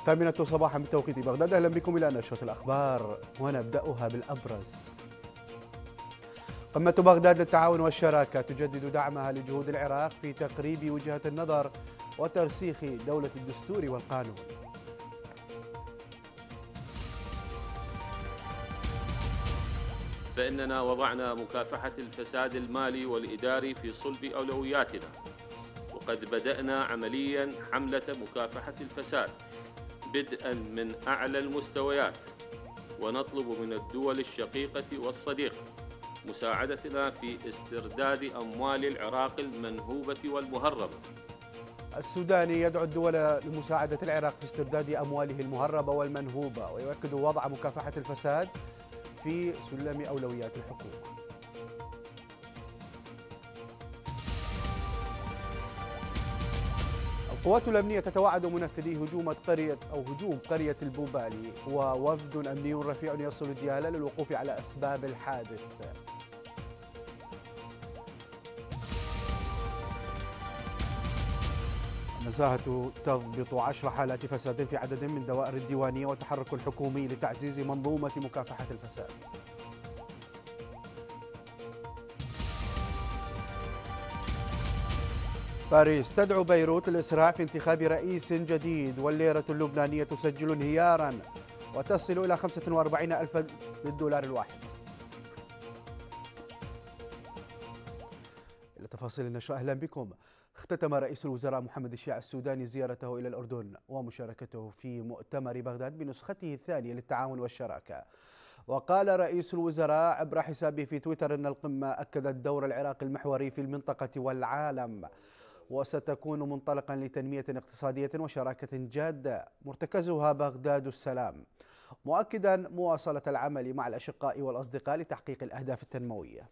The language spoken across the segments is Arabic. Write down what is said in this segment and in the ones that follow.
الثامنة صباحا بتوقيت بغداد أهلا بكم إلى نشرة الأخبار ونبدأها بالأبرز قمة بغداد للتعاون والشراكة تجدد دعمها لجهود العراق في تقريب وجهة النظر وترسيخ دولة الدستور والقانون فإننا وضعنا مكافحة الفساد المالي والإداري في صلب أولوياتنا وقد بدأنا عمليا حملة مكافحة الفساد بدءا من أعلى المستويات ونطلب من الدول الشقيقة والصديقة مساعدتنا في استرداد أموال العراق المنهوبة والمهربة السوداني يدعو الدول لمساعدة العراق في استرداد أمواله المهربة والمنهوبة ويؤكد وضع مكافحة الفساد في سلم أولويات الحكومة القوات الأمنية تتوعد منفذي هجوم قرية أو هجوم قرية البوبالي ووفد أمني رفيع يصل الديالة للوقوف على أسباب الحادث النزاهة تضبط عشر حالات فساد في عدد من دوائر الديوانية والتحرك الحكومي لتعزيز منظومة مكافحة الفساد باريس تدعو بيروت للإسراع في انتخاب رئيس جديد والليرة اللبنانية تسجل انهيارا وتصل إلى 45 ألفا للدولار الواحد إلى تفاصيل النشر أهلا بكم اختتم رئيس الوزراء محمد الشيع السوداني زيارته إلى الأردن ومشاركته في مؤتمر بغداد بنسخته الثانية للتعاون والشراكة وقال رئيس الوزراء عبر حسابه في تويتر أن القمة أكدت دور العراق المحوري في المنطقة والعالم وستكون منطلقا لتنمية اقتصادية وشراكة جادة مرتكزها بغداد السلام مؤكدا مواصلة العمل مع الأشقاء والأصدقاء لتحقيق الأهداف التنموية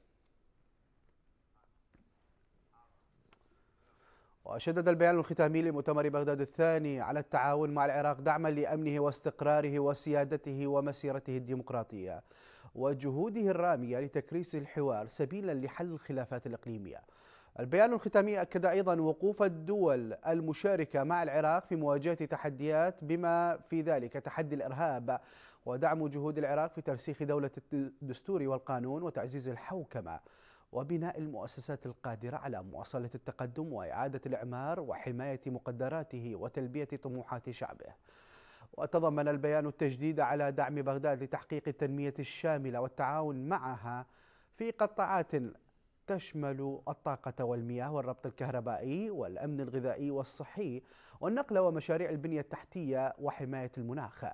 وشدد البيان الختامي لمؤتمر بغداد الثاني على التعاون مع العراق دعما لأمنه واستقراره وسيادته ومسيرته الديمقراطية وجهوده الرامية لتكريس الحوار سبيلا لحل الخلافات الإقليمية البيان الختامي أكد أيضا وقوف الدول المشاركة مع العراق في مواجهة تحديات بما في ذلك تحدي الإرهاب ودعم جهود العراق في ترسيخ دولة الدستور والقانون وتعزيز الحوكمة وبناء المؤسسات القادرة على مواصلة التقدم وإعادة الإعمار وحماية مقدراته وتلبية طموحات شعبه وتضمن البيان التجديد على دعم بغداد لتحقيق التنمية الشاملة والتعاون معها في قطاعات تشمل الطاقة والمياه والربط الكهربائي والأمن الغذائي والصحي والنقل ومشاريع البنية التحتية وحماية المناخ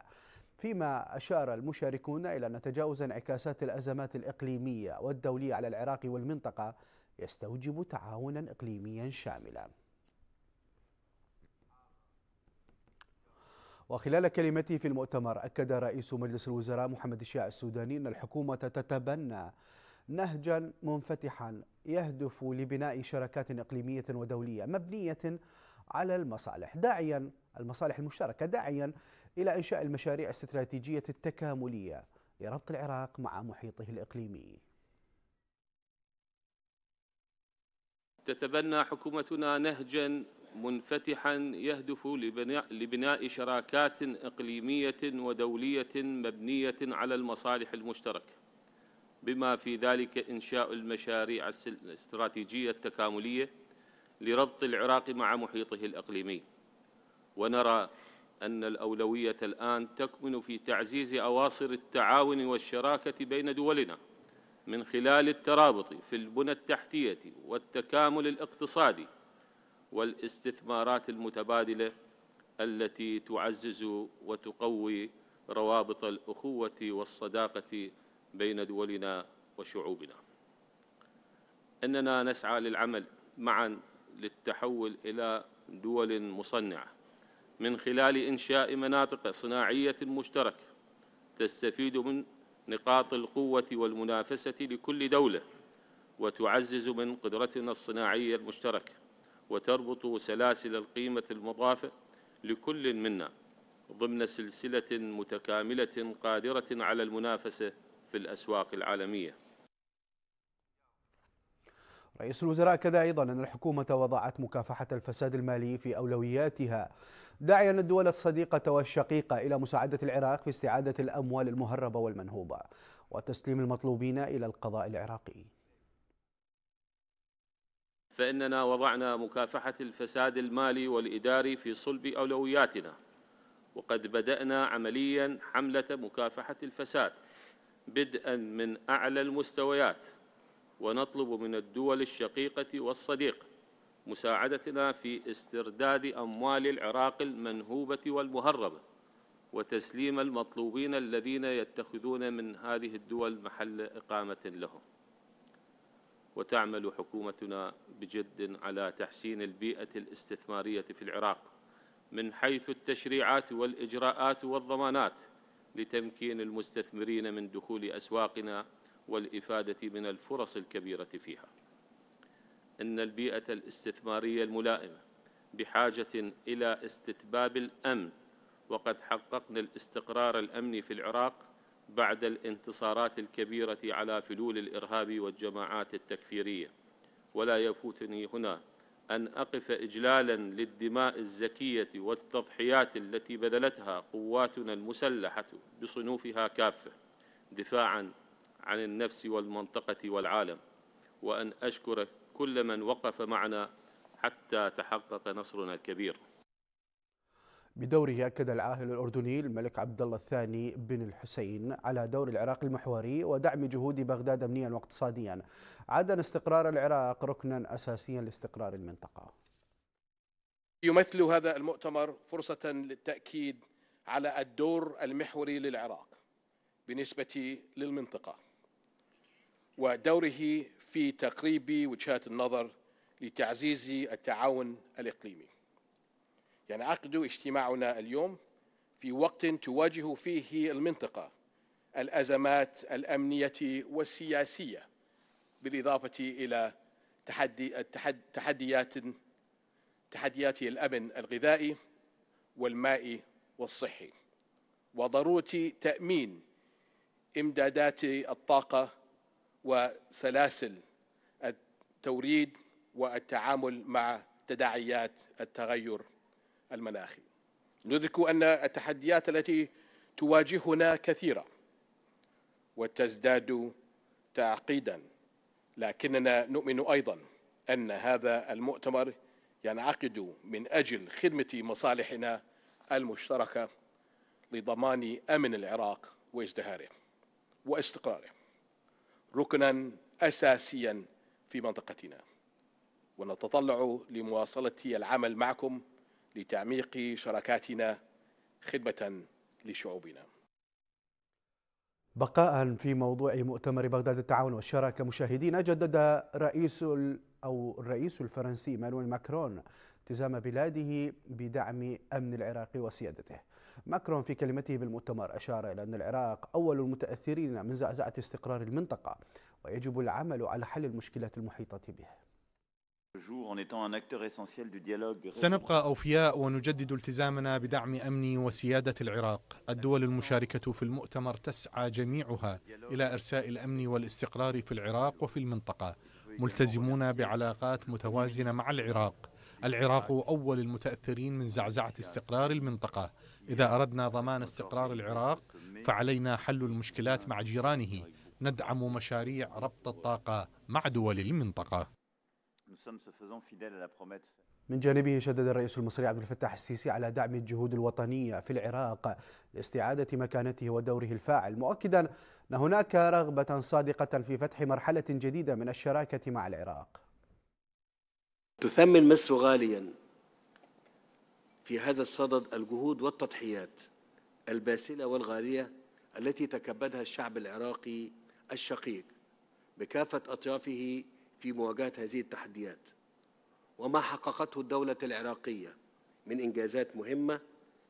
فيما أشار المشاركون إلى أن تجاوز انعكاسات الأزمات الإقليمية والدولية على العراق والمنطقة يستوجب تعاونا إقليميا شاملا وخلال كلمته في المؤتمر أكد رئيس مجلس الوزراء محمد الشاع السوداني أن الحكومة تتبنى نهجا منفتحا يهدف لبناء شراكات إقليمية ودولية مبنية على المصالح داعيا المصالح المشتركة داعيا إلى إنشاء المشاريع الاستراتيجية التكاملية لربط العراق مع محيطه الإقليمي تتبنى حكومتنا نهجا منفتحا يهدف لبناء شراكات إقليمية ودولية مبنية على المصالح المشتركة بما في ذلك إنشاء المشاريع الاستراتيجية التكاملية لربط العراق مع محيطه الإقليمي ونرى أن الأولوية الآن تكمن في تعزيز أواصر التعاون والشراكة بين دولنا من خلال الترابط في البنى التحتية والتكامل الاقتصادي والاستثمارات المتبادلة التي تعزز وتقوي روابط الأخوة والصداقة بين دولنا وشعوبنا اننا نسعى للعمل معا للتحول الى دول مصنعه من خلال انشاء مناطق صناعيه مشتركه تستفيد من نقاط القوه والمنافسه لكل دوله وتعزز من قدرتنا الصناعيه المشتركه وتربط سلاسل القيمه المضافه لكل منا ضمن سلسله متكامله قادره على المنافسه في الأسواق العالمية رئيس الوزراء كذا أيضا أن الحكومة وضعت مكافحة الفساد المالي في أولوياتها داعيا الدول الصديقة والشقيقة إلى مساعدة العراق في استعادة الأموال المهربة والمنهوبة وتسليم المطلوبين إلى القضاء العراقي فإننا وضعنا مكافحة الفساد المالي والإداري في صلب أولوياتنا وقد بدأنا عمليا حملة مكافحة الفساد بدءا من أعلى المستويات ونطلب من الدول الشقيقة والصديقة مساعدتنا في استرداد أموال العراق المنهوبة والمهربة وتسليم المطلوبين الذين يتخذون من هذه الدول محل إقامة لهم وتعمل حكومتنا بجد على تحسين البيئة الاستثمارية في العراق من حيث التشريعات والإجراءات والضمانات لتمكين المستثمرين من دخول أسواقنا والإفادة من الفرص الكبيرة فيها إن البيئة الاستثمارية الملائمة بحاجة إلى استتباب الأمن وقد حققنا الاستقرار الأمني في العراق بعد الانتصارات الكبيرة على فلول الإرهاب والجماعات التكفيرية ولا يفوتني هنا أن أقف إجلالا للدماء الزكية والتضحيات التي بذلتها قواتنا المسلحة بصنوفها كافة دفاعا عن النفس والمنطقة والعالم وأن أشكر كل من وقف معنا حتى تحقق نصرنا الكبير بدوره أكد العاهل الأردني الملك عبد الله الثاني بن الحسين على دور العراق المحوري ودعم جهود بغداد أمنيا واقتصاديا عدا استقرار العراق ركنا أساسيا لاستقرار المنطقة يمثل هذا المؤتمر فرصة للتأكيد على الدور المحوري للعراق بالنسبة للمنطقة ودوره في تقريب وجهات النظر لتعزيز التعاون الإقليمي ينعقد يعني اجتماعنا اليوم في وقت تواجه فيه المنطقة الأزمات الأمنية والسياسية بالإضافة إلى تحدي تحديات تحديات الأمن الغذائي والمائي والصحي وضرورة تأمين إمدادات الطاقة وسلاسل التوريد والتعامل مع تداعيات التغير المناخي ندرك أن التحديات التي تواجهنا كثيرة وتزداد تعقيدا لكننا نؤمن أيضا أن هذا المؤتمر ينعقد من أجل خدمة مصالحنا المشتركة لضمان أمن العراق وازدهاره واستقراره ركنا أساسيا في منطقتنا ونتطلع لمواصلة العمل معكم لتعميق شراكاتنا خدمة لشعوبنا بقاء في موضوع مؤتمر بغداد التعاون والشراكة مشاهدينا جدد رئيس أو الرئيس الفرنسي مانويل ماكرون التزام بلاده بدعم أمن العراق وسيادته ماكرون في كلمته بالمؤتمر أشار إلى أن العراق أول المتأثرين من زعزعة استقرار المنطقة ويجب العمل على حل المشكلات المحيطة به سنبقى أوفياء ونجدد التزامنا بدعم أمن وسيادة العراق الدول المشاركة في المؤتمر تسعى جميعها إلى إرساء الأمن والاستقرار في العراق وفي المنطقة ملتزمون بعلاقات متوازنة مع العراق العراق أول المتأثرين من زعزعة استقرار المنطقة إذا أردنا ضمان استقرار العراق فعلينا حل المشكلات مع جيرانه ندعم مشاريع ربط الطاقة مع دول المنطقة من جانبه شدد الرئيس المصري عبد الفتاح السيسي على دعم الجهود الوطنية في العراق لاستعادة مكانته ودوره الفاعل مؤكدا أن هناك رغبة صادقة في فتح مرحلة جديدة من الشراكة مع العراق تثمن مصر غاليا في هذا الصدد الجهود والتضحيات الباسلة والغالية التي تكبدها الشعب العراقي الشقيق بكافة أطيافه في مواجهة هذه التحديات وما حققته الدولة العراقية من إنجازات مهمة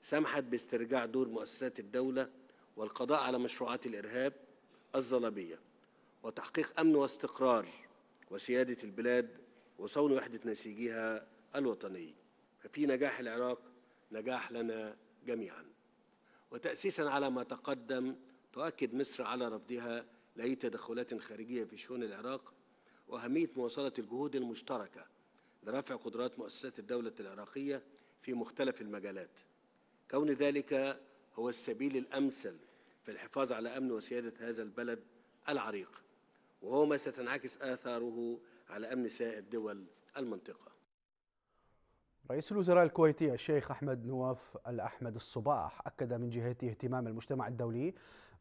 سمحت باسترجاع دور مؤسسات الدولة والقضاء على مشروعات الإرهاب الظلاميه وتحقيق أمن واستقرار وسيادة البلاد وصون وحدة نسيجها الوطني ففي نجاح العراق نجاح لنا جميعا وتأسيسا على ما تقدم تؤكد مصر على رفضها لأي تدخلات خارجية في شؤون العراق وأهمية مواصلة الجهود المشتركة لرفع قدرات مؤسسات الدولة العراقية في مختلف المجالات كون ذلك هو السبيل الأمثل في الحفاظ على أمن وسيادة هذا البلد العريق وهو ما ستنعكس آثاره على أمن سائر دول المنطقة رئيس الوزراء الكويتي الشيخ أحمد نواف الأحمد الصباح أكد من جهته اهتمام المجتمع الدولي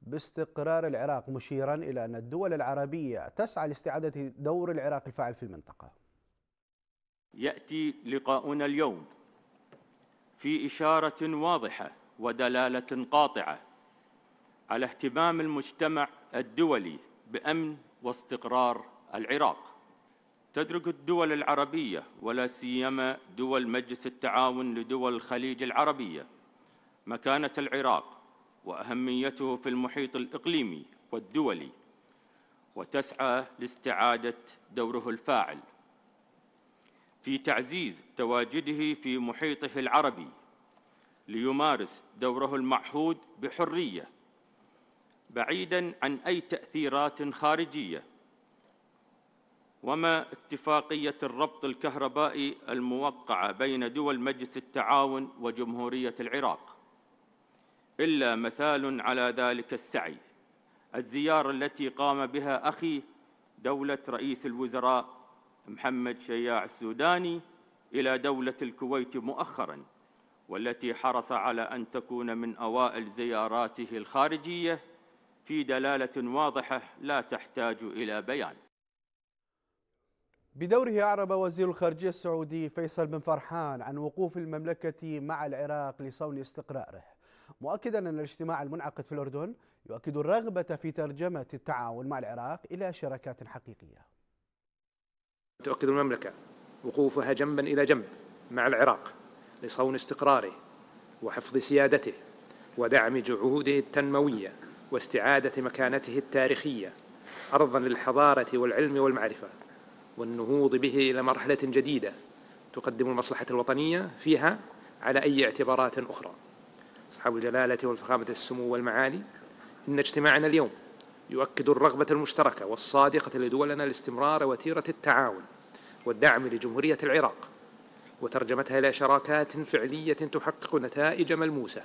باستقرار العراق مشيرا إلى أن الدول العربية تسعى لاستعادة دور العراق الفاعل في المنطقة يأتي لقاؤنا اليوم في إشارة واضحة ودلالة قاطعة على اهتمام المجتمع الدولي بأمن واستقرار العراق تدرك الدول العربية ولا سيما دول مجلس التعاون لدول الخليج العربية مكانة العراق وأهميته في المحيط الإقليمي والدولي وتسعى لاستعادة دوره الفاعل في تعزيز تواجده في محيطه العربي ليمارس دوره المعهود بحرية بعيداً عن أي تأثيرات خارجية وما اتفاقية الربط الكهربائي الموقعة بين دول مجلس التعاون وجمهورية العراق إلا مثال على ذلك السعي الزيارة التي قام بها أخي دولة رئيس الوزراء محمد شياع السوداني إلى دولة الكويت مؤخراً والتي حرص على أن تكون من أوائل زياراته الخارجية في دلالة واضحة لا تحتاج إلى بيان بدوره أعرب وزير الخارجية السعودي فيصل بن فرحان عن وقوف المملكة مع العراق لصون استقراره مؤكدا أن الاجتماع المنعقد في الأردن يؤكد الرغبة في ترجمة التعاون مع العراق إلى شراكات حقيقية تؤكد المملكة وقوفها جنبا إلى جنب مع العراق لصون استقراره وحفظ سيادته ودعم جهوده التنموية واستعادة مكانته التاريخية أرضا للحضارة والعلم والمعرفة والنهوض به إلى مرحلة جديدة تقدم المصلحة الوطنية فيها على أي اعتبارات أخرى أصحاب الجلالة والفخامة السمو والمعالي إن اجتماعنا اليوم يؤكد الرغبة المشتركة والصادقة لدولنا لاستمرار وتيرة التعاون والدعم لجمهورية العراق وترجمتها إلى شراكات فعلية تحقق نتائج ملموسة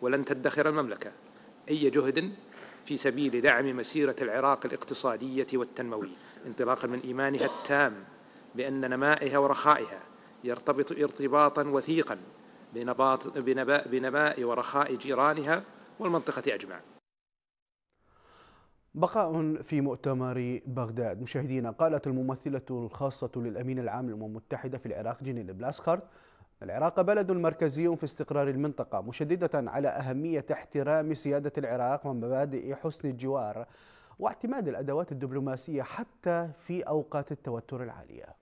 ولن تدخر المملكة أي جهد في سبيل دعم مسيرة العراق الاقتصادية والتنموية انطلاقا من إيمانها التام بأن نمائها ورخائها يرتبط ارتباطا وثيقا بنبات بنباء, بنباء ورخاء جيرانها والمنطقة أجمع بقاء في مؤتمر بغداد مشاهدينا قالت الممثلة الخاصة للأمين العام للأمم المتحدة في العراق جيني البلاسخر العراق بلد مركزي في استقرار المنطقة مشددة على أهمية احترام سيادة العراق ومبادئ حسن الجوار واعتماد الأدوات الدبلوماسية حتى في أوقات التوتر العالية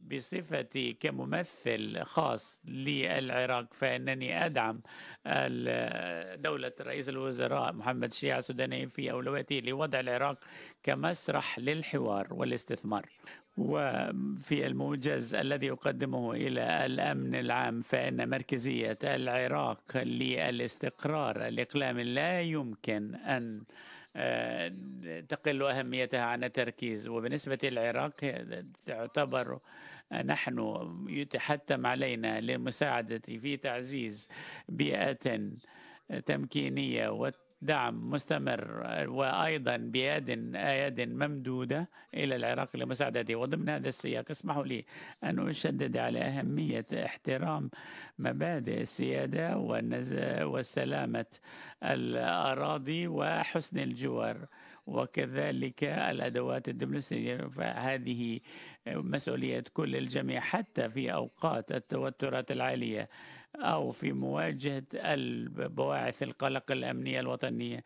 بصفتي كممثل خاص للعراق فانني ادعم دوله رئيس الوزراء محمد الشيعة السوداني في اولويته لوضع العراق كمسرح للحوار والاستثمار وفي الموجز الذي اقدمه الى الامن العام فان مركزيه العراق للاستقرار الاقلامي لا يمكن ان آه، تقل أهميتها عن التركيز وبالنسبة للعراق تعتبر آه، نحن يتحتم علينا لمساعده في تعزيز بيئة تمكينية وت دعم مستمر وايضا بيد اياد ممدوده الى العراق لمساعدته وضمن هذا السياق اسمحوا لي ان اشدد على اهميه احترام مبادئ السياده وسلامه الاراضي وحسن الجوار وكذلك الادوات الدبلوماسيه فهذه مسؤوليه كل الجميع حتى في اوقات التوترات العاليه أو في مواجهة البواعث القلق الأمنية الوطنية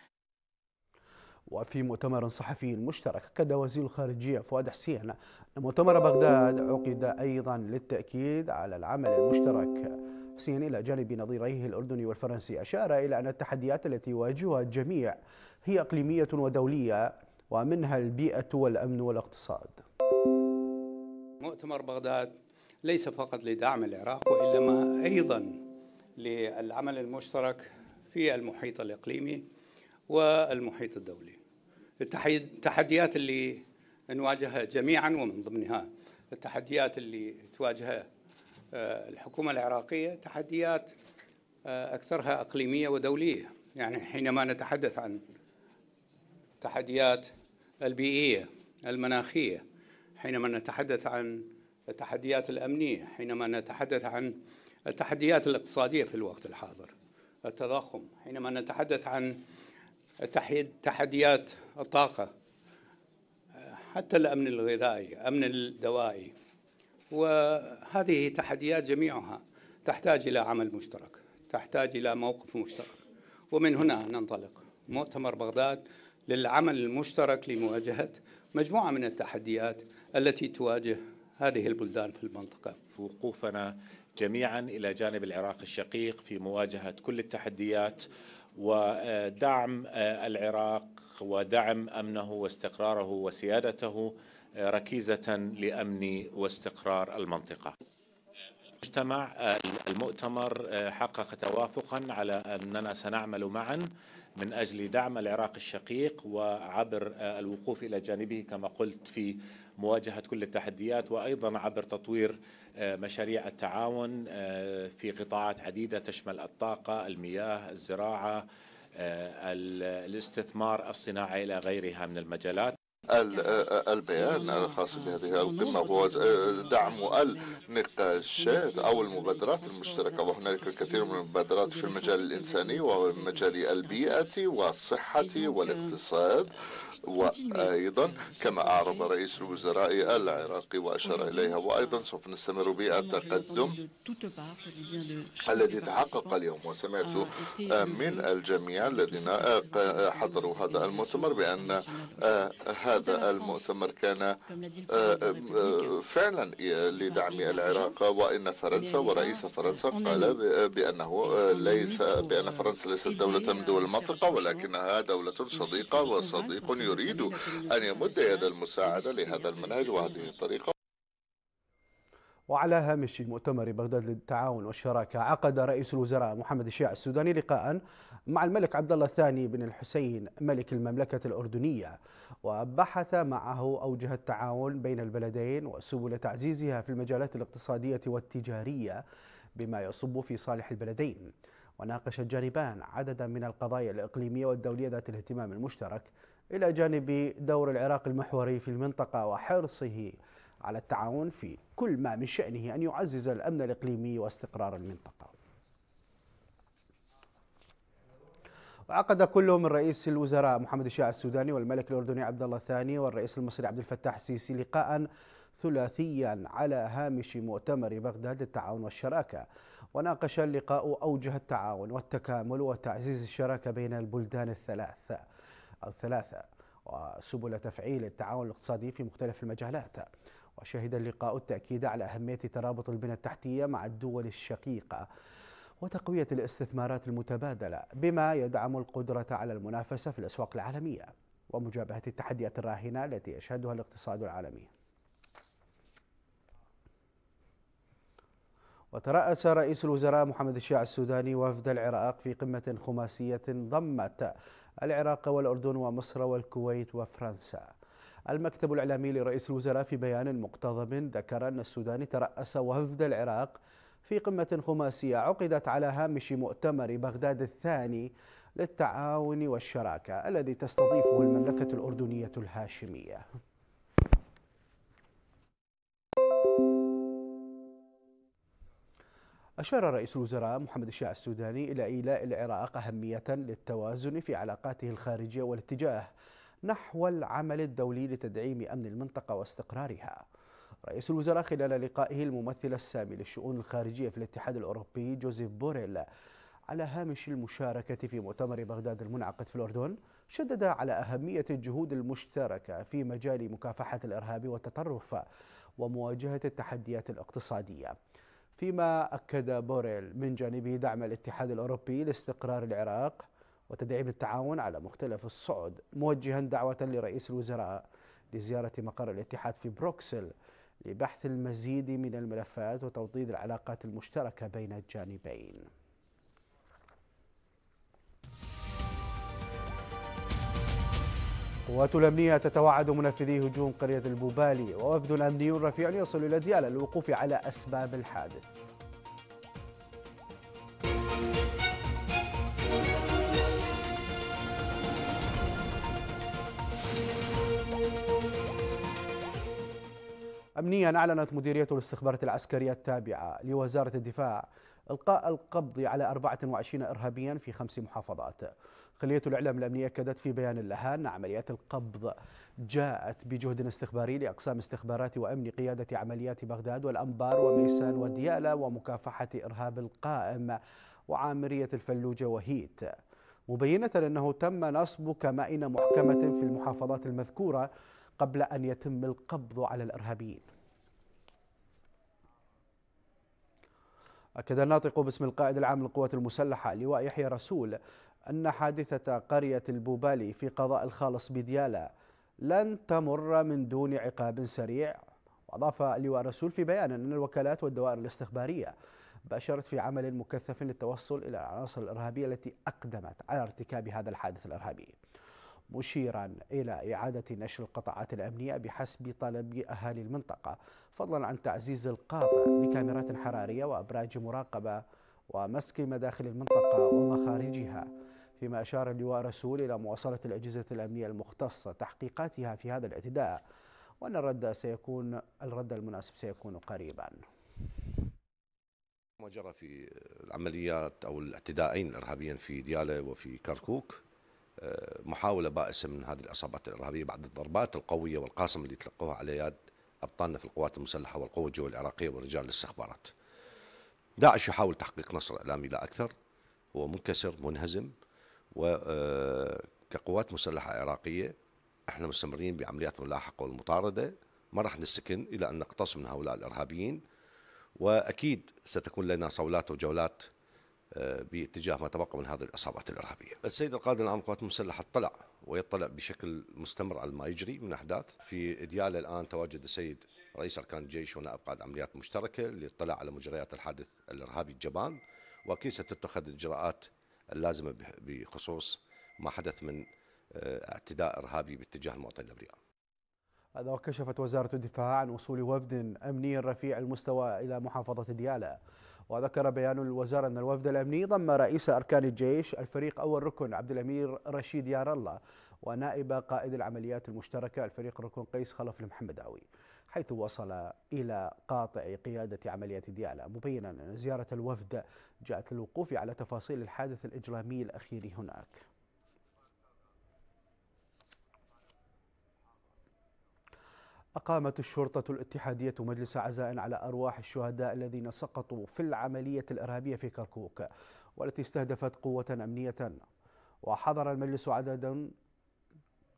وفي مؤتمر صحفي مشترك أكد وزير الخارجية فؤاد حسين أن مؤتمر بغداد عقد أيضا للتأكيد على العمل المشترك حسين إلى جانب نظيريه الأردني والفرنسي أشار إلى أن التحديات التي يواجهها الجميع هي إقليمية ودولية ومنها البيئة والأمن والاقتصاد مؤتمر بغداد ليس فقط لدعم العراق وإنما أيضا للعمل المشترك في المحيط الإقليمي والمحيط الدولي التحديات اللي نواجهها جميعا ومن ضمنها التحديات اللي تواجهها آه، الحكومة العراقية تحديات آه، أكثرها أقليمية ودولية يعني حينما نتحدث عن تحديات البيئية المناخية حينما نتحدث عن التحديات الأمنية حينما نتحدث عن التحديات الاقتصادية في الوقت الحاضر التضخم حينما نتحدث عن تحديات الطاقة حتى الأمن الغذائي أمن الدوائي وهذه تحديات جميعها تحتاج إلى عمل مشترك تحتاج إلى موقف مشترك ومن هنا ننطلق مؤتمر بغداد للعمل المشترك لمواجهة مجموعة من التحديات التي تواجه هذه البلدان في المنطقة وقوفنا جميعا إلى جانب العراق الشقيق في مواجهة كل التحديات ودعم آه، العراق ودعم أمنه واستقراره وسيادته آه، ركيزة لأمن واستقرار المنطقة المجتمع آه، المؤتمر حقق توافقا على اننا سنعمل معا من اجل دعم العراق الشقيق وعبر الوقوف الى جانبه كما قلت في مواجهه كل التحديات وايضا عبر تطوير آه، مشاريع التعاون آه، في قطاعات عديده تشمل الطاقه، المياه، الزراعه، آه، الاستثمار الصناعي الى غيرها من المجالات. البيان الخاص بهذه القمة هو دعم النقاشات أو المبادرات المشتركة وهنالك الكثير من المبادرات في المجال الإنساني ومجال البيئة والصحة والاقتصاد وأيضا كما أعرب رئيس الوزراء العراقي وأشار إليها وأيضا سوف نستمر بالتقدم الذي تحقق اليوم وسمعت من الجميع الذين حضروا هذا المؤتمر بأن هذا المؤتمر كان فعلا لدعم العراق وإن فرنسا ورئيس فرنسا قال بأنه ليس بأن فرنسا ليست دولة من دول المنطقة ولكنها دولة صديقة وصديق يريد أن يمد يد المساعدة لهذا المنهج وهذه الطريقة وعلى هامش مؤتمر بغداد للتعاون والشراكة عقد رئيس الوزراء محمد الشيع السوداني لقاء مع الملك عبد الله الثاني بن الحسين ملك المملكة الأردنية وبحث معه أوجه التعاون بين البلدين وسبل تعزيزها في المجالات الاقتصادية والتجارية بما يصب في صالح البلدين وناقش الجانبان عددا من القضايا الإقليمية والدولية ذات الاهتمام المشترك إلى جانب دور العراق المحوري في المنطقة وحرصه على التعاون في كل ما من شأنه أن يعزز الأمن الإقليمي واستقرار المنطقة وعقد كل من رئيس الوزراء محمد الشيع السوداني والملك الأردني عبد الله الثاني والرئيس المصري عبد الفتاح السيسي لقاء ثلاثيا على هامش مؤتمر بغداد للتعاون والشراكة وناقش اللقاء أوجه التعاون والتكامل وتعزيز الشراكة بين البلدان الثلاث الثلاثة وسبل تفعيل التعاون الاقتصادي في مختلف المجالات وشهد اللقاء التأكيد على أهمية ترابط البنى التحتية مع الدول الشقيقة وتقوية الاستثمارات المتبادلة بما يدعم القدرة على المنافسة في الأسواق العالمية ومجابهة التحديات الراهنة التي يشهدها الاقتصاد العالمي وترأس رئيس الوزراء محمد الشيع السوداني وفد العراق في قمة خماسية ضمت العراق والأردن ومصر والكويت وفرنسا المكتب الإعلامي لرئيس الوزراء في بيان مقتضب ذكر أن السودان ترأس وفد العراق في قمة خماسية عقدت على هامش مؤتمر بغداد الثاني للتعاون والشراكة الذي تستضيفه المملكة الأردنية الهاشمية أشار رئيس الوزراء محمد الشاع السوداني إلى إيلاء العراق أهمية للتوازن في علاقاته الخارجية والاتجاه نحو العمل الدولي لتدعيم أمن المنطقة واستقرارها رئيس الوزراء خلال لقائه الممثل السامي للشؤون الخارجية في الاتحاد الأوروبي جوزيف بوريل على هامش المشاركة في مؤتمر بغداد المنعقد في الأردن شدد على أهمية الجهود المشتركة في مجال مكافحة الإرهاب والتطرف ومواجهة التحديات الاقتصادية فيما أكد بوريل من جانبه دعم الاتحاد الأوروبي لاستقرار العراق وتدعيم التعاون على مختلف الصعد موجها دعوة لرئيس الوزراء لزيارة مقر الاتحاد في بروكسل لبحث المزيد من الملفات وتوطيد العلاقات المشتركة بين الجانبين قوات الأمنية تتوعد منفذي هجوم قرية البوبالي ووفد أمني رفيع يصل إلى ديالى للوقوف على أسباب الحادث أمنيا أعلنت مديرية الاستخبارات العسكرية التابعة لوزارة الدفاع إلقاء القبض على 24 إرهابيا في خمس محافظات خلية الإعلام الأمنية أكدت في بيان لها أن عمليات القبض جاءت بجهد استخباري لأقسام استخبارات وأمن قيادة عمليات بغداد والأنبار وميسان وديالة ومكافحة إرهاب القائم وعامرية الفلوجة وهيت مبينة أنه تم نصب كمائن محكمة في المحافظات المذكورة قبل أن يتم القبض على الإرهابيين أكد الناطق باسم القائد العام للقوات المسلحة اللواء يحيى رسول أن حادثة قرية البوبالي في قضاء الخالص بديالا لن تمر من دون عقاب سريع وأضاف اللواء الرسول في بيان أن الوكالات والدوائر الاستخبارية باشرت في عمل مكثف للتوصل الى العناصر الارهابيه التي اقدمت على ارتكاب هذا الحادث الارهابي. مشيرا الى اعاده نشر القطاعات الامنيه بحسب طلب اهالي المنطقه، فضلا عن تعزيز القاطع بكاميرات حراريه وابراج مراقبه ومسك مداخل المنطقه ومخارجها. فيما أشار اللواء رسول إلى مواصلة الأجهزة الأمنية المختصة تحقيقاتها في هذا الاعتداء وأن الرد سيكون الرد المناسب سيكون قريبا ما جرى في العمليات أو الاعتداءين الإرهابيين في ديالى وفي كركوك آه، محاولة بائسة من هذه العصابات الإرهابية بعد الضربات القوية والقاسمة اللي تلقوها على يد أبطالنا في القوات المسلحة والقوة الجوية العراقية ورجال الاستخبارات داعش يحاول تحقيق نصر إعلامي لا أكثر هو منكسر منهزم وكقوات آه، مسلحة عراقية احنا مستمرين بعمليات الملاحقة والمطاردة ما راح نسكن إلى أن نقتص من هؤلاء الإرهابيين وأكيد ستكون لنا صولات وجولات آه، باتجاه ما تبقى من هذه العصابات الارهابيه. السيد القائد العام للقوات المسلحه اطلع ويطلع بشكل مستمر على ما يجري من احداث في إدياله الان تواجد السيد رئيس اركان الجيش ونائب قائد عمليات مشتركه اطلع على مجريات الحادث الارهابي الجبان واكيد ستتخذ اجراءات اللازمة بخصوص ما حدث من آه، اعتداء إرهابي باتجاه المواطن الأبرياء هذا وكشفت وزارة الدفاع عن وصول وفد أمني رفيع المستوى إلى محافظة ديالى وذكر بيان الوزارة أن الوفد الأمني ضم رئيس أركان الجيش الفريق أول ركن عبد الأمير رشيد يار الله ونائب قائد العمليات المشتركة الفريق ركن قيس خلف المحمداوي حيث وصل إلى قاطع قيادة عملية ديالا مبينا أن زيارة الوفد جاءت للوقوف على تفاصيل الحادث الإجرامي الأخير هناك أقامت الشرطة الاتحادية مجلس عزاء على أرواح الشهداء الذين سقطوا في العملية الإرهابية في كركوك والتي استهدفت قوة أمنية وحضر المجلس عدد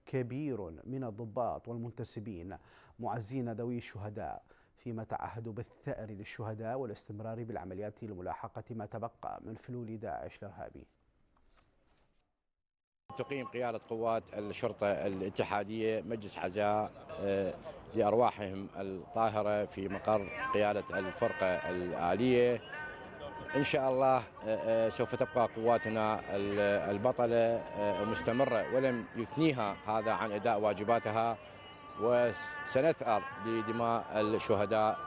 كبير من الضباط والمنتسبين معزين ذوي الشهداء فيما تعهدوا بالثأر للشهداء والاستمرار بالعمليات لملاحقة ما تبقى من فلول داعش الإرهابي تقيم قيادة قوات الشرطة الاتحادية مجلس عزاء آه، لأرواحهم الطاهرة في مقر قيادة الفرقة الآلية إن شاء الله آه، آه، سوف تبقى قواتنا البطلة مستمرة ولم يثنيها هذا عن أداء واجباتها وسنثأر بدماء الشهداء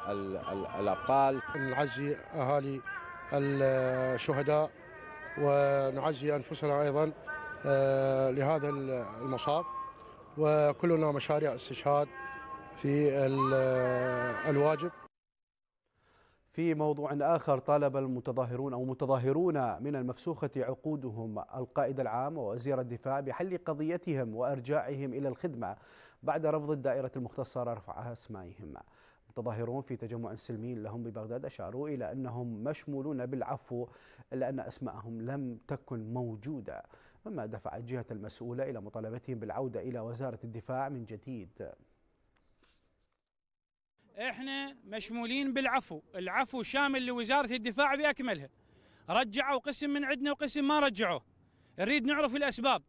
الأبطال نعزي أهالي الشهداء ونعزي أنفسنا أيضا آه، لهذا المصاب وكلنا مشاريع استشهاد في الواجب في موضوع آخر طالب المتظاهرون أو متظاهرون من المفسوخة عقودهم القائد العام ووزير الدفاع بحل قضيتهم وأرجاعهم إلى الخدمة بعد رفض الدائرة المختصة رفع أسمائهم متظاهرون في تجمع سلمي لهم ببغداد أشاروا إلى أنهم مشمولون بالعفو إلا أن أسماءهم لم تكن موجودة مما دفع الجهة المسؤولة إلى مطالبتهم بالعودة إلى وزارة الدفاع من جديد احنا مشمولين بالعفو العفو شامل لوزارة الدفاع بأكملها رجعوا قسم من عندنا وقسم ما رجعوه نريد نعرف الأسباب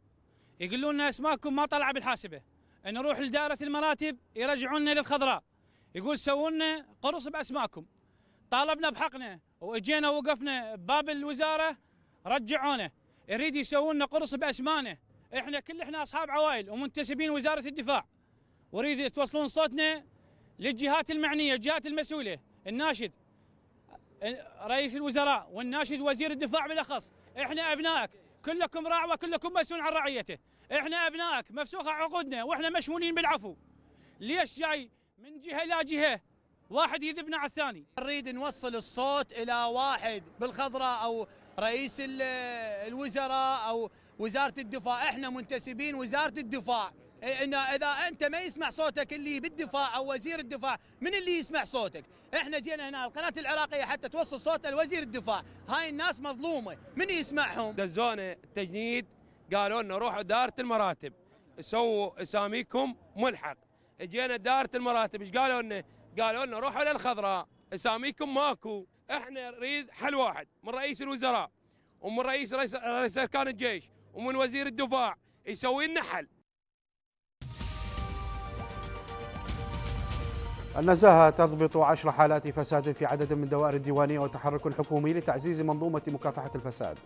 يقولون أسماءكم ما طلع بالحاسبة نروح لدائرة المراتب يرجعونا للخضراء يقول سووا لنا قرص بأسماكم طالبنا بحقنا واجينا وقفنا بباب الوزارة رجعونا يريد يسوون لنا قرص بأسمانه احنا كل احنا أصحاب عوائل ومنتسبين وزارة الدفاع وريد يتوصلون صوتنا للجهات المعنية الجهات المسؤولة الناشد رئيس الوزراء والناشد وزير الدفاع بالأخص احنا أبنائك كلكم راع وكلكم مسؤول عن رعيته احنا ابنائك مفسوخه عقودنا واحنا مشمولين بالعفو ليش جاي من جهه الى جهه واحد يذبنا على الثاني نريد نوصل الصوت الى واحد بالخضراء او رئيس الوزراء او وزاره الدفاع احنا منتسبين وزاره الدفاع إن اذا انت ما يسمع صوتك اللي بالدفاع او وزير الدفاع من اللي يسمع صوتك احنا جينا هنا القناه العراقيه حتى توصل صوت لوزير الدفاع هاي الناس مظلومه من يسمعهم دزونا تجنيد قالوا لنا روحوا دارة المراتب سووا اساميكم ملحق اجينا دارة المراتب ايش قالوا لنا؟ قالوا لنا روحوا للخضراء اساميكم ماكو احنا نريد حل واحد من رئيس الوزراء ومن رئيس رئيس اركان الجيش ومن وزير الدفاع يسوي لنا حل النزاهة تضبط عشر حالات فساد في عدد من دوائر الديوانية والتحرك الحكومي لتعزيز منظومة مكافحة الفساد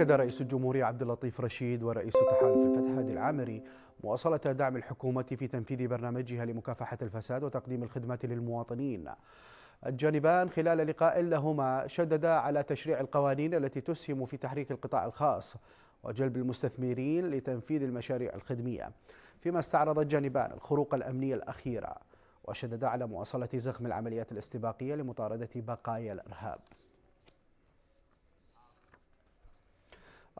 أكد رئيس الجمهورية عبد اللطيف رشيد ورئيس تحالف الفتح هادي العامري مواصلة دعم الحكومة في تنفيذ برنامجها لمكافحة الفساد وتقديم الخدمات للمواطنين. الجانبان خلال لقاء لهما شددا على تشريع القوانين التي تسهم في تحريك القطاع الخاص وجلب المستثمرين لتنفيذ المشاريع الخدمية. فيما استعرض الجانبان الخروق الأمنية الأخيرة وشددا على مواصلة زخم العمليات الاستباقية لمطاردة بقايا الإرهاب.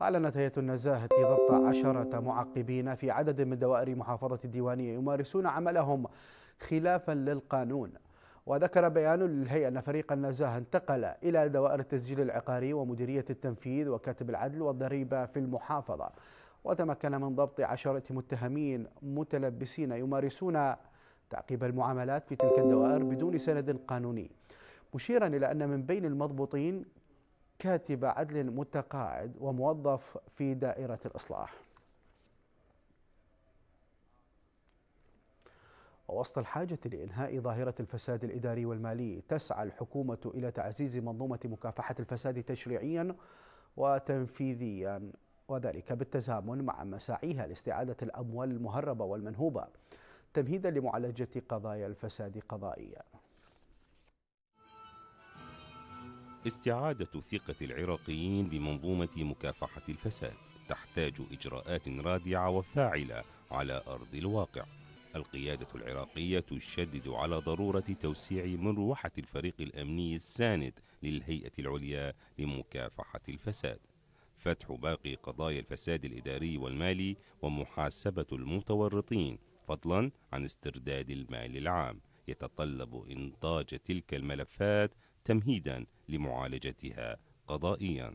أعلنت هيئة النزاهة ضبط عشرة معقبين في عدد من دوائر محافظة الديوانية يمارسون عملهم خلافا للقانون وذكر بيان للهيئة أن فريق النزاهة انتقل إلى دوائر التسجيل العقاري ومديرية التنفيذ وكاتب العدل والضريبة في المحافظة وتمكن من ضبط عشرة متهمين متلبسين يمارسون تعقيب المعاملات في تلك الدوائر بدون سند قانوني مشيرا إلى أن من بين المضبوطين كاتب عدل متقاعد وموظف في دائرة الإصلاح ووسط الحاجة لإنهاء ظاهرة الفساد الإداري والمالي تسعى الحكومة إلى تعزيز منظومة مكافحة الفساد تشريعيا وتنفيذيا وذلك بالتزامن مع مساعيها لاستعادة الأموال المهربة والمنهوبة تمهيدا لمعالجة قضايا الفساد قضائيا استعادة ثقة العراقيين بمنظومة مكافحة الفساد تحتاج إجراءات رادعة وفاعلة على أرض الواقع. القيادة العراقية تشدد على ضرورة توسيع مروحة الفريق الأمني الساند للهيئة العليا لمكافحة الفساد. فتح باقي قضايا الفساد الإداري والمالي ومحاسبة المتورطين فضلا عن استرداد المال العام يتطلب إنضاج تلك الملفات تمهيدا لمعالجتها قضائيا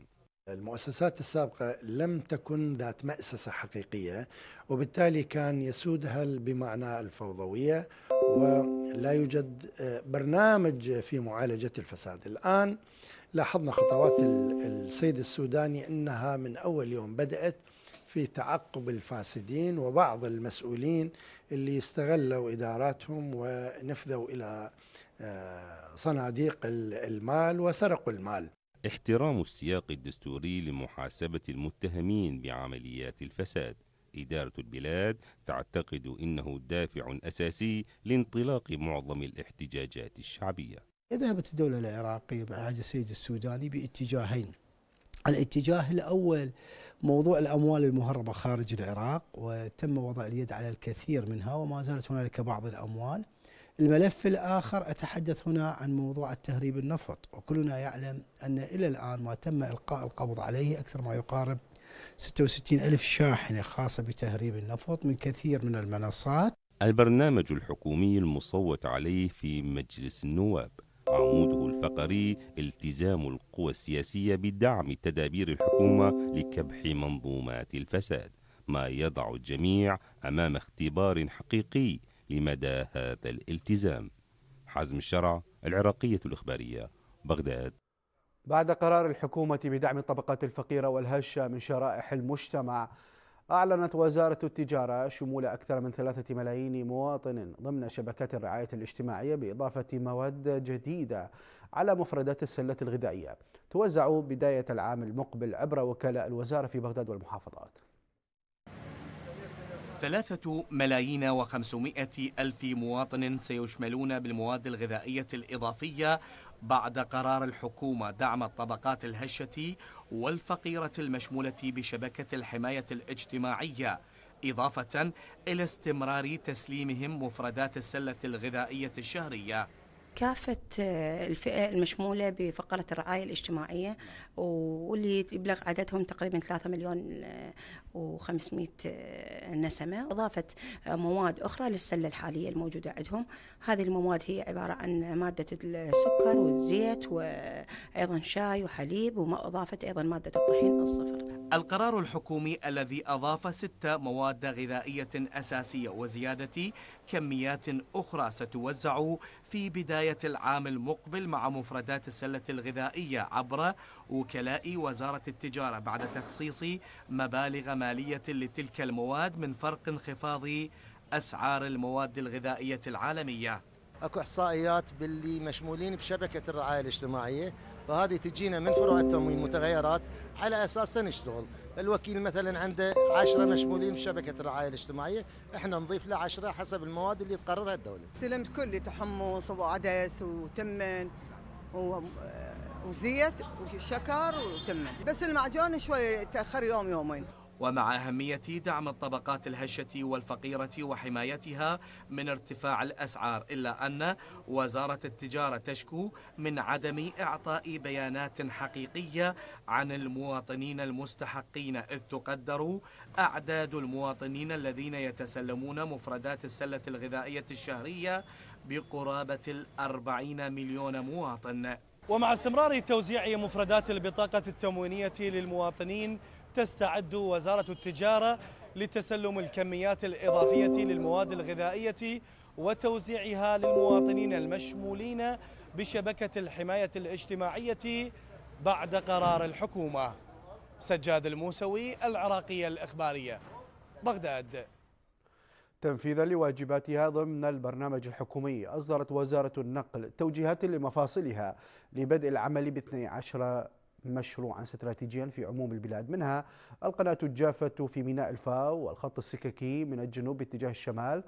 المؤسسات السابقة لم تكن ذات مأسسة حقيقية وبالتالي كان يسودها بمعنى الفوضوية ولا يوجد آه، برنامج في معالجة الفساد الآن لاحظنا خطوات السيد السوداني أنها من أول يوم بدأت في تعقب الفاسدين وبعض المسؤولين اللي استغلوا إداراتهم ونفذوا إلى آه، صناديق المال وسرقوا المال احترام السياق الدستوري لمحاسبة المتهمين بعمليات الفساد إدارة البلاد تعتقد إنه دافع أساسي لانطلاق معظم الاحتجاجات الشعبية ذهبت الدولة العراقية مع هذا السيد السوداني باتجاهين الاتجاه الأول موضوع الأموال المهربة خارج العراق وتم وضع اليد على الكثير منها وما زالت هنالك بعض الأموال الملف الآخر أتحدث هنا عن موضوع التهريب النفط وكلنا يعلم أن إلى الآن ما تم إلقاء القبض عليه أكثر ما يقارب 66 ألف شاحنة خاصة بتهريب النفط من كثير من المنصات البرنامج الحكومي المصوت عليه في مجلس النواب عموده الفقري التزام القوى السياسية بدعم تدابير الحكومة لكبح منظومات الفساد ما يضع الجميع أمام اختبار حقيقي لمدى هذا الالتزام حزم الشرع العراقية الإخبارية بغداد بعد قرار الحكومة بدعم الطبقات الفقيرة والهشة من شرائح المجتمع أعلنت وزارة التجارة شمول أكثر من ثلاثة ملايين مواطن ضمن شبكات الرعاية الاجتماعية بإضافة مواد جديدة على مفردات السلة الغذائية توزع بداية العام المقبل عبر وكلاء الوزارة في بغداد والمحافظات ثلاثة ملايين وخمسمائة ألف مواطن سيشملون بالمواد الغذائية الإضافية بعد قرار الحكومة دعم الطبقات الهشة والفقيرة المشمولة بشبكة الحماية الاجتماعية إضافة إلى استمرار تسليمهم مفردات السلة الغذائية الشهرية كافة آه، الفئة المشمولة بفقرة الرعاية الاجتماعية واللي يبلغ عددهم تقريبا 3 مليون آه، و500 آه، نسمة إضافة مواد أخرى للسلة الحالية الموجودة عندهم هذه المواد هي عبارة عن مادة السكر والزيت وأيضا شاي وحليب وإضافة أيضا مادة الطحين الصفر القرار الحكومي الذي أضاف ست مواد غذائية أساسية وزيادة كميات أخرى ستوزع في بداية العام المقبل مع مفردات السلة الغذائية عبر وكلاء وزارة التجارة بعد تخصيص مبالغ مالية لتلك المواد من فرق انخفاض أسعار المواد الغذائية العالمية اكو احصائيات باللي مشمولين بشبكه الرعايه الاجتماعيه فهذه تجينا من فروع التمويل متغيرات على اساس نشتغل الوكيل مثلا عنده 10 مشمولين بشبكه الرعايه الاجتماعيه احنا نضيف له 10 حسب المواد اللي تقررها الدوله استلمت كل تحمص وعدس وتمن و... وزيت وشكر وتمن بس المعجون شوي تاخر يوم يومين ومع أهمية دعم الطبقات الهشة والفقيرة وحمايتها من ارتفاع الأسعار إلا أن وزارة التجارة تشكو من عدم إعطاء بيانات حقيقية عن المواطنين المستحقين إذ تقدر أعداد المواطنين الذين يتسلمون مفردات السلة الغذائية الشهرية بقرابة الأربعين مليون مواطن ومع استمرار توزيع مفردات البطاقة التموينية للمواطنين تستعد وزارة التجارة لتسلم الكميات الإضافية للمواد الغذائية وتوزيعها للمواطنين المشمولين بشبكة الحماية الاجتماعية بعد قرار الحكومة سجاد الموسوي العراقية الإخبارية بغداد تنفيذا لواجباتها ضمن البرنامج الحكومي أصدرت وزارة النقل توجيهات لمفاصلها لبدء العمل ب 12 مشروعا استراتيجيا في عموم البلاد منها القناة الجافة في ميناء الفاو والخط السككي من الجنوب باتجاه الشمال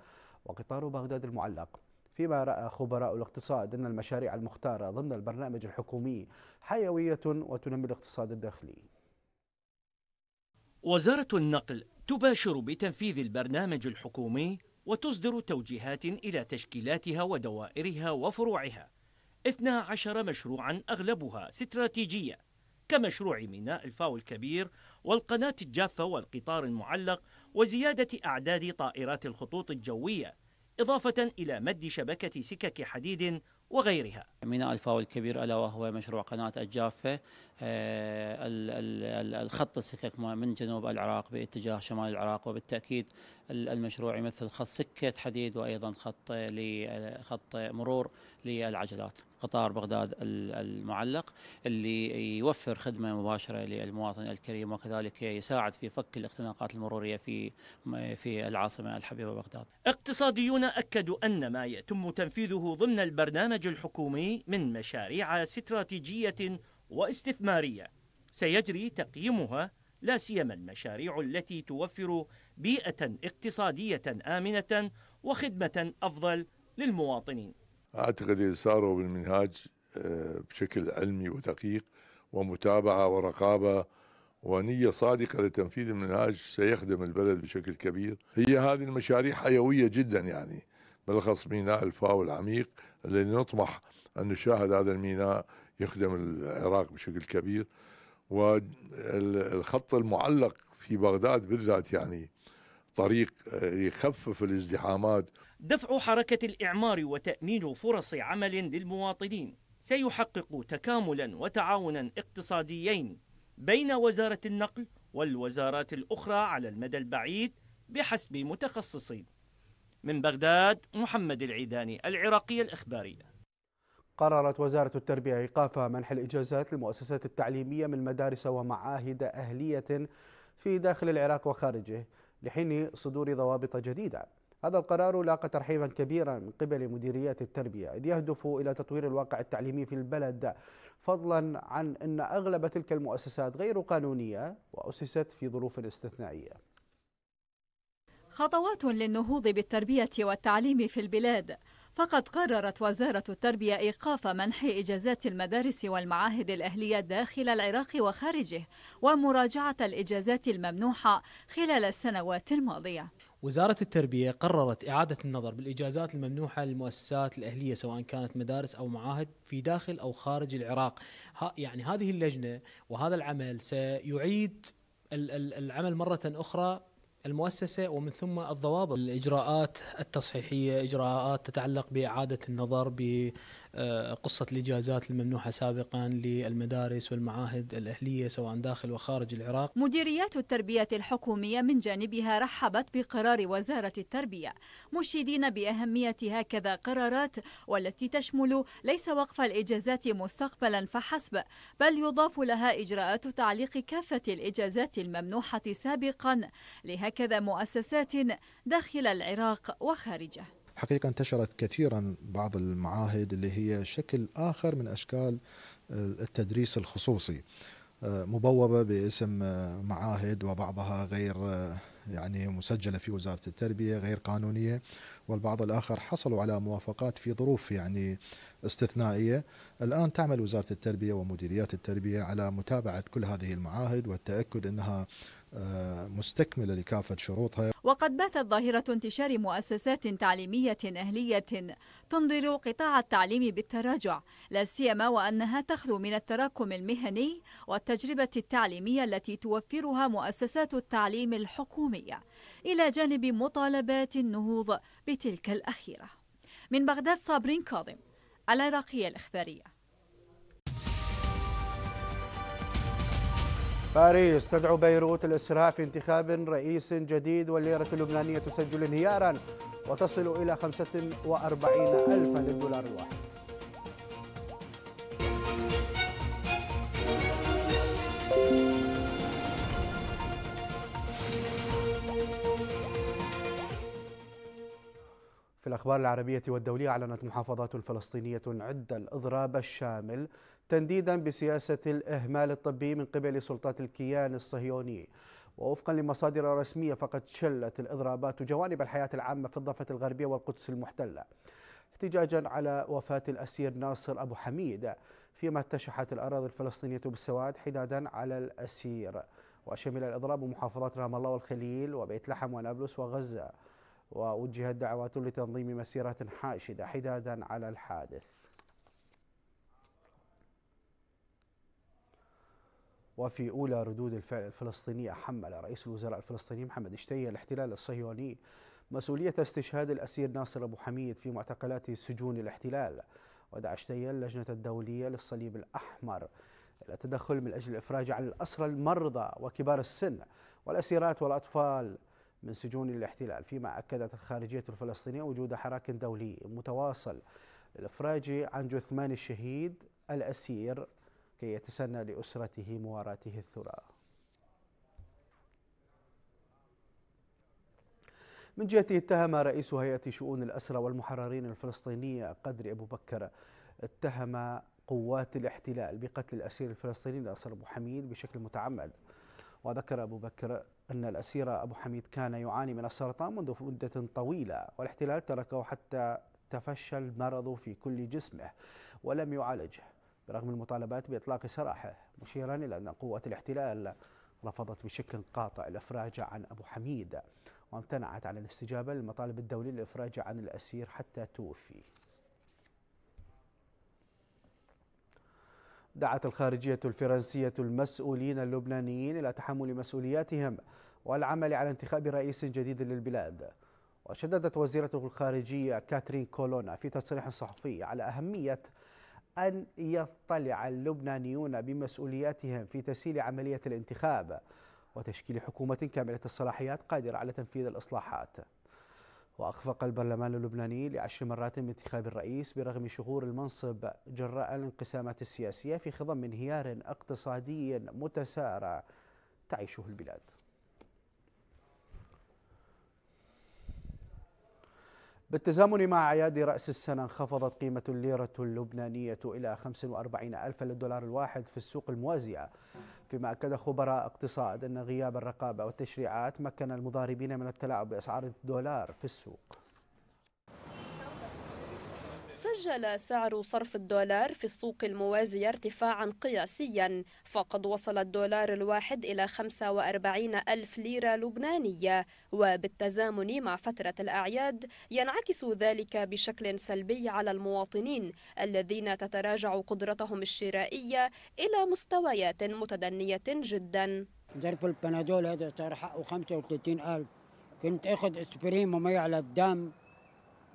وقطار بغداد المعلق فيما رأى خبراء الاقتصاد أن المشاريع المختارة ضمن البرنامج الحكومي حيوية وتنمي الاقتصاد الداخلي وزارة النقل تباشر بتنفيذ البرنامج الحكومي وتصدر توجيهات إلى تشكيلاتها ودوائرها وفروعها 12 مشروعا أغلبها استراتيجية كمشروع ميناء الفاو الكبير والقناة الجافة والقطار المعلق وزيادة أعداد طائرات الخطوط الجوية إضافة إلى مد شبكة سكك حديد وغيرها ميناء الفاو الكبير ألا وهو مشروع قناة الجافة آه، الخط السكك من جنوب العراق باتجاه شمال العراق وبالتأكيد المشروع يمثل خط سكة حديد وأيضا خط, آه، آه، خط مرور للعجلات قطار بغداد المعلق اللي يوفر خدمة مباشرة للمواطن الكريم وكذلك يساعد في فك الاختناقات المرورية في في العاصمة الحبيبة بغداد اقتصاديون أكدوا أن ما يتم تنفيذه ضمن البرنامج الحكومي من مشاريع استراتيجية واستثمارية سيجري تقييمها لا سيما المشاريع التي توفر بيئة اقتصادية آمنة وخدمة أفضل للمواطنين اعتقد اذا ساروا بالمنهاج آه، بشكل علمي ودقيق ومتابعه ورقابه ونية صادقة لتنفيذ المنهاج سيخدم البلد بشكل كبير هي هذه المشاريع حيوية جدا يعني بالأخص ميناء الفاو العميق الذي نطمح أن نشاهد هذا الميناء يخدم العراق بشكل كبير والخط المعلق في بغداد بالذات يعني طريق يخفف الازدحامات دفع حركة الإعمار وتأمين فرص عمل للمواطنين سيحقق تكاملا وتعاونا اقتصاديين بين وزارة النقل والوزارات الأخرى على المدى البعيد بحسب متخصصين من بغداد محمد العيداني العراقي الإخبارية قررت وزارة التربية إيقاف منح الإجازات للمؤسسات التعليمية من مدارس ومعاهد أهلية في داخل العراق وخارجه لحين صدور ضوابط جديدة هذا القرار لاقى ترحيبا كبيرا من قبل مديريات التربية إذ يهدف إلى تطوير الواقع التعليمي في البلد فضلا عن أن أغلب تلك المؤسسات غير قانونية وأسست في ظروف استثنائية خطوات للنهوض بالتربية والتعليم في البلاد فقد قررت وزارة التربية إيقاف منح إجازات المدارس والمعاهد الأهلية داخل العراق وخارجه ومراجعة الإجازات الممنوحة خلال السنوات الماضية وزارة التربية قررت إعادة النظر بالإجازات الممنوحة للمؤسسات الأهلية سواء كانت مدارس أو معاهد في داخل أو خارج العراق يعني هذه اللجنة وهذا العمل سيعيد العمل مرة أخرى المؤسسة ومن ثم الضوابط الإجراءات التصحيحية إجراءات تتعلق بإعادة النظر آه، قصة الإجازات الممنوحة سابقا للمدارس والمعاهد الأهلية سواء داخل وخارج العراق مديريات التربية الحكومية من جانبها رحبت بقرار وزارة التربية مشيدين بأهمية هكذا قرارات والتي تشمل ليس وقف الإجازات مستقبلا فحسب بل يضاف لها إجراءات تعليق كافة الإجازات الممنوحة سابقا لهكذا مؤسسات داخل العراق وخارجه حقيقة انتشرت كثيرا بعض المعاهد اللي هي شكل آخر من أشكال آه، التدريس الخصوصي آه، مبوبة باسم آه، معاهد وبعضها غير يعني مسجلة في وزارة التربية غير قانونية والبعض الآخر حصلوا على موافقات في ظروف يعني استثنائية الآن تعمل وزارة التربية ومديريات التربية على متابعة كل هذه المعاهد والتأكد أنها آه، مستكملة لكافة شروطها وقد باتت ظاهرة انتشار مؤسسات تعليمية أهلية تنظر قطاع التعليم بالتراجع لا سيما وأنها تخلو من التراكم المهني والتجربة التعليمية التي توفرها مؤسسات التعليم الحكومية إلى جانب مطالبات النهوض بتلك الأخيرة من بغداد صابرين كاظم العراقية الإخبارية باريس تدعو بيروت الإسراع في انتخاب رئيس جديد والليرة اللبنانية تسجل انهيارا وتصل إلى 45 ألفا للدولار الواحد في الأخبار العربية والدولية أعلنت محافظات فلسطينية عدة الإضراب الشامل تنديدا بسياسة الإهمال الطبي من قبل سلطات الكيان الصهيوني ووفقا لمصادر رسمية فقد شلت الإضرابات جوانب الحياة العامة في الضفة الغربية والقدس المحتلة احتجاجا على وفاة الأسير ناصر أبو حميد فيما اتشحت الأراضي الفلسطينية بالسواد حدادا على الأسير وشمل الإضراب محافظات رام الله والخليل وبيت لحم ونابلس وغزة ووجهت دعوات لتنظيم مسيرة حاشدة حدادا على الحادث وفي أولى ردود الفعل الفلسطينية حمل رئيس الوزراء الفلسطيني محمد اشتيا الاحتلال الصهيوني مسؤولية استشهاد الأسير ناصر أبو حميد في معتقلات سجون الاحتلال ودعا اشتيا اللجنة الدولية للصليب الأحمر إلى التدخل من أجل الإفراج عن الأسرى المرضى وكبار السن والأسيرات والأطفال من سجون الاحتلال فيما أكدت الخارجية الفلسطينية وجود حراك دولي متواصل للإفراج عن جثمان الشهيد الأسير كي يتسنى لأسرته مواراته الثراء من جهته اتهم رئيس هيئة شؤون الأسرى والمحررين الفلسطينية قدري أبو بكر اتهم قوات الاحتلال بقتل الأسير الفلسطيني الأسر أبو حميد بشكل متعمد وذكر أبو بكر أن الأسير أبو حميد كان يعاني من السرطان منذ مدة طويلة والاحتلال تركه حتى تفشى المرض في كل جسمه ولم يعالجه برغم المطالبات بإطلاق سراحه مشيرا إلى أن قوات الاحتلال رفضت بشكل قاطع الإفراج عن أبو حميد وامتنعت عن الاستجابة للمطالب الدولية للإفراج عن الأسير حتى توفي دعت الخارجية الفرنسية المسؤولين اللبنانيين إلى تحمل مسؤولياتهم والعمل على انتخاب رئيس جديد للبلاد وشددت وزيرة الخارجية كاترين كولونا في تصريح صحفي على أهمية أن يطلع اللبنانيون بمسؤولياتهم في تسهيل عملية الانتخاب وتشكيل حكومة كاملة الصلاحيات قادرة على تنفيذ الإصلاحات وأخفق البرلمان اللبناني لعشر مرات من انتخاب الرئيس برغم شهور المنصب جراء الانقسامات السياسية في خضم انهيار اقتصادي متسارع تعيشه البلاد بالتزامن مع اعياد راس السنه انخفضت قيمه الليره اللبنانيه الى 45 ألف للدولار الواحد في السوق الموازيه فيما اكد خبراء اقتصاد ان غياب الرقابه والتشريعات مكن المضاربين من التلاعب باسعار الدولار في السوق سجل سعر صرف الدولار في السوق الموازية ارتفاعا قياسيا فقد وصل الدولار الواحد إلى 45 ألف ليرة لبنانية وبالتزامن مع فترة الأعياد ينعكس ذلك بشكل سلبي على المواطنين الذين تتراجع قدرتهم الشرائية إلى مستويات متدنية جدا ضرب البنادول هذا صار حقه 35 ألف كنت أخذ اسبرين ومي على الدم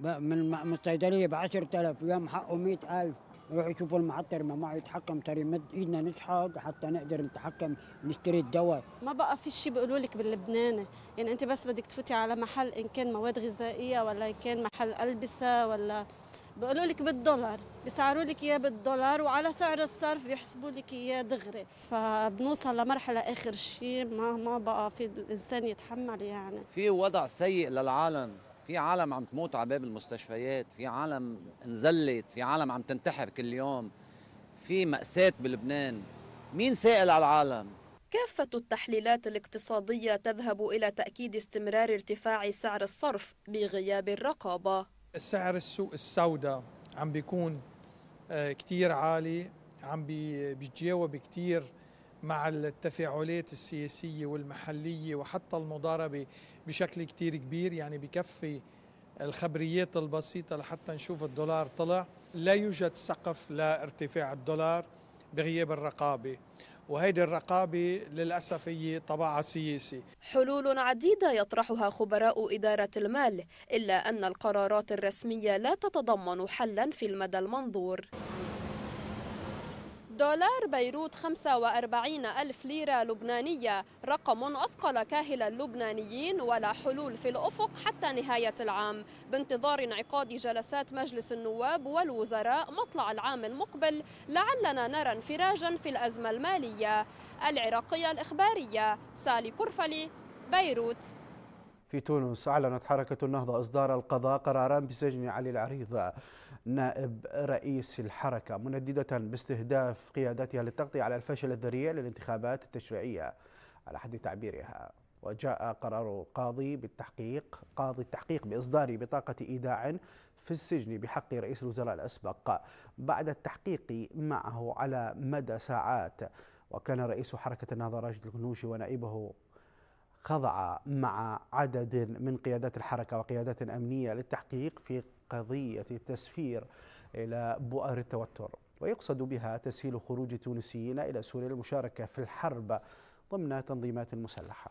من الصيدليه ب 10000 يوم حقه 100000 روحوا يشوفوا المعطر ما معه يتحكم صار يمد ايدنا نسحق حتى نقدر نتحكم نشتري الدواء ما بقى في شيء بيقولوا لك باللبناني يعني انت بس بدك تفوتي على محل ان كان مواد غذائيه ولا ان كان محل البسه ولا بيقولوا لك بالدولار بيسعروا لك اياه بالدولار وعلى سعر الصرف بيحسبوا لك اياه دغري فبنوصل لمرحله اخر شيء ما ما بقى في الانسان يتحمل يعني في وضع سيء للعالم في عالم عم تموت على باب المستشفيات في عالم انزلت في عالم عم تنتحر كل يوم في مأساة بلبنان مين سائل على العالم كافة التحليلات الاقتصادية تذهب إلى تأكيد استمرار ارتفاع سعر الصرف بغياب الرقابة سعر السوق السوداء عم بيكون آه، كتير عالي عم بيتجاوب كتير مع التفاعلات السياسية والمحلية وحتى المضاربة بشكل كتير كبير يعني بكفي الخبريات البسيطة لحتى نشوف الدولار طلع لا يوجد سقف لارتفاع الدولار بغياب الرقابة وهيدي الرقابة للأسف هي طبعا سياسي حلول عديدة يطرحها خبراء إدارة المال إلا أن القرارات الرسمية لا تتضمن حلا في المدى المنظور دولار بيروت 45 ألف ليرة لبنانية رقم أثقل كاهل اللبنانيين ولا حلول في الأفق حتى نهاية العام بانتظار انعقاد جلسات مجلس النواب والوزراء مطلع العام المقبل لعلنا نرى انفراجا في الأزمة المالية العراقية الإخبارية سالي كرفلي بيروت في تونس أعلنت حركة النهضة إصدار القضاء قرارا بسجن علي العريض نائب رئيس الحركة منددة باستهداف قيادتها للتغطية على الفشل الذريع للانتخابات التشريعية على حد تعبيرها وجاء قرار القاضي بالتحقيق قاضي التحقيق بإصدار بطاقة إيداع في السجن بحق رئيس الوزراء الأسبق بعد التحقيق معه على مدى ساعات وكان رئيس حركة النهضة راشد الغنوشي ونائبه خضع مع عدد من قيادات الحركة وقيادات أمنية للتحقيق في قضية التسفير إلى بؤر التوتر ويقصد بها تسهيل خروج التونسيين إلى سوريا للمشاركة في الحرب ضمن تنظيمات مسلحة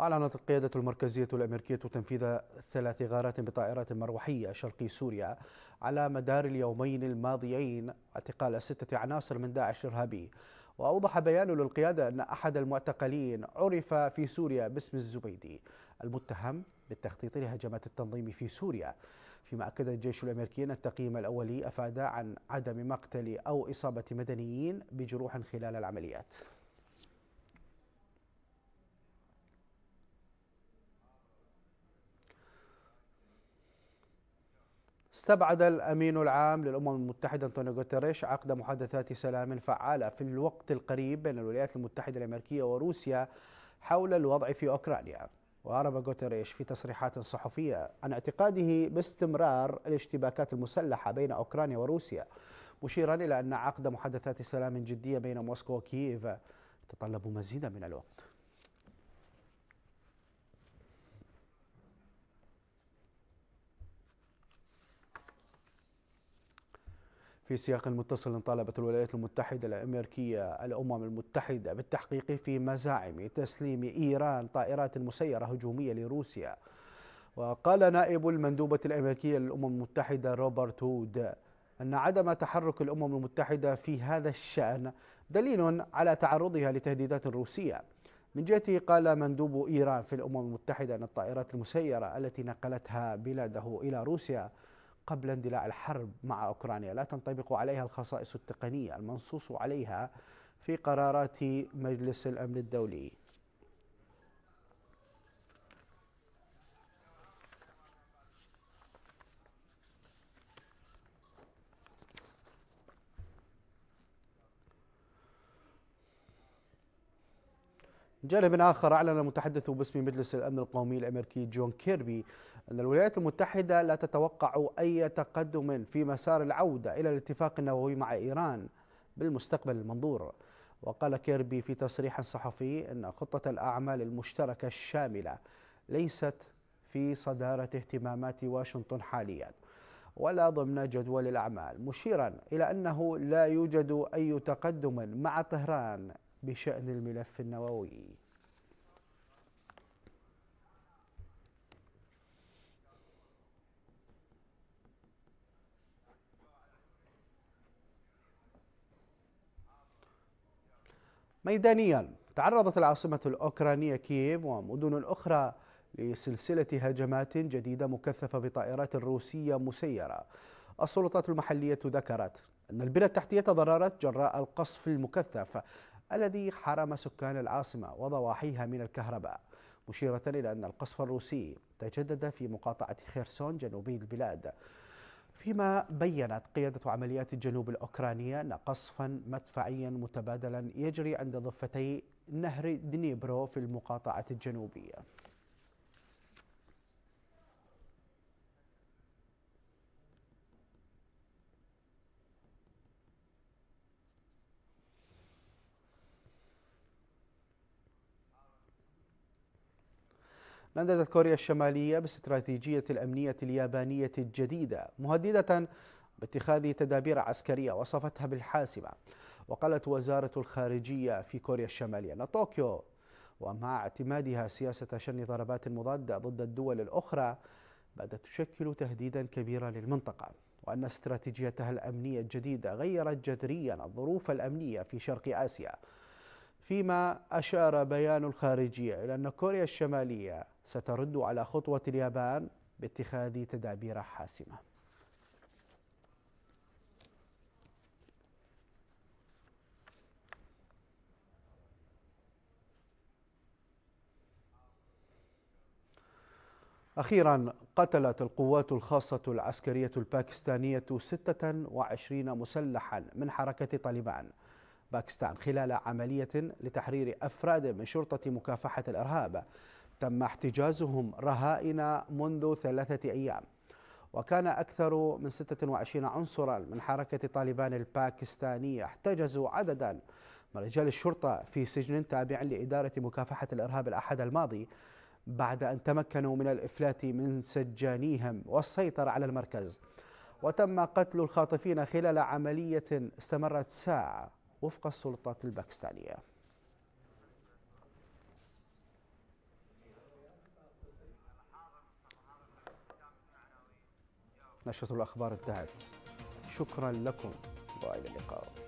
أعلنت القيادة المركزية الأمريكية تنفيذ ثلاث غارات بطائرات مروحية شرقي سوريا على مدار اليومين الماضيين اعتقال ستة عناصر من داعش الإرهابي وأوضح بيان للقيادة أن أحد المعتقلين عرف في سوريا باسم الزبيدي المتهم بالتخطيط لهجمات التنظيم في سوريا فيما أكد الجيش الأمريكي أن التقييم الأولي أفاد عن عدم مقتل أو إصابة مدنيين بجروح خلال العمليات استبعد الأمين العام للأمم المتحدة أنطونيو غوتيريش عقد محادثات سلام فعالة في الوقت القريب بين الولايات المتحدة الأمريكية وروسيا حول الوضع في أوكرانيا وأعرب غوتيريش في تصريحات صحفية عن اعتقاده باستمرار الاشتباكات المسلحة بين أوكرانيا وروسيا مشيرا إلى أن عقد محادثات سلام جدية بين موسكو وكييف تطلب مزيدا من الوقت في سياق متصل طالبت الولايات المتحدة الأمريكية الأمم المتحدة بالتحقيق في مزاعم تسليم إيران طائرات مسيرة هجومية لروسيا وقال نائب المندوبة الأمريكية للأمم المتحدة روبرت وود أن عدم تحرك الأمم المتحدة في هذا الشأن دليل على تعرضها لتهديدات روسية من جهته قال مندوب إيران في الأمم المتحدة أن الطائرات المسيرة التي نقلتها بلاده إلى روسيا قبل اندلاع الحرب مع أوكرانيا لا تنطبق عليها الخصائص التقنية المنصوص عليها في قرارات مجلس الأمن الدولي من جانب آخر أعلن المتحدث باسم مجلس الأمن القومي الأمريكي جون كيربي أن الولايات المتحدة لا تتوقع أي تقدم في مسار العودة إلى الاتفاق النووي مع إيران بالمستقبل المنظور وقال كيربي في تصريح صحفي أن خطة الأعمال المشتركة الشاملة ليست في صدارة اهتمامات واشنطن حاليا ولا ضمن جدول الأعمال مشيرا إلى أنه لا يوجد أي تقدم مع طهران بشأن الملف النووي ميدانيا تعرضت العاصمة الأوكرانية كييف ومدن أخرى لسلسلة هجمات جديدة مكثفة بطائرات روسية مسيرة السلطات المحلية ذكرت أن البنى التحتية تضررت جراء القصف المكثف الذي حرم سكان العاصمة وضواحيها من الكهرباء مشيرة إلى أن القصف الروسي تجدد في مقاطعة خيرسون جنوبي البلاد فيما بينت قيادة عمليات الجنوب الأوكرانية أن قصفا مدفعيا متبادلا يجري عند ضفتي نهر دنيبرو في المقاطعة الجنوبية نددت كوريا الشمالية باستراتيجية الأمنية اليابانية الجديدة مهددة باتخاذ تدابير عسكرية وصفتها بالحاسمة وقالت وزارة الخارجية في كوريا الشمالية أن طوكيو ومع اعتمادها سياسة شن ضربات مضادة ضد الدول الأخرى بدأت تشكل تهديدا كبيرا للمنطقة وأن استراتيجيتها الأمنية الجديدة غيرت جذريا الظروف الأمنية في شرق آسيا فيما أشار بيان الخارجية إلى أن كوريا الشمالية سترد على خطوة اليابان باتخاذ تدابير حاسمة أخيرا قتلت القوات الخاصة العسكرية الباكستانية 26 مسلحا من حركة طالبان باكستان خلال عملية لتحرير أفراد من شرطة مكافحة الإرهاب تم احتجازهم رهائن منذ ثلاثة أيام وكان أكثر من 26 عنصرا من حركة طالبان الباكستانية احتجزوا عددا من رجال الشرطة في سجن تابع لإدارة مكافحة الإرهاب الأحد الماضي بعد أن تمكنوا من الإفلات من سجانيهم والسيطرة على المركز وتم قتل الخاطفين خلال عملية استمرت ساعة وفق السلطات الباكستانية نشرة الأخبار انتهت شكرا لكم وإلى اللقاء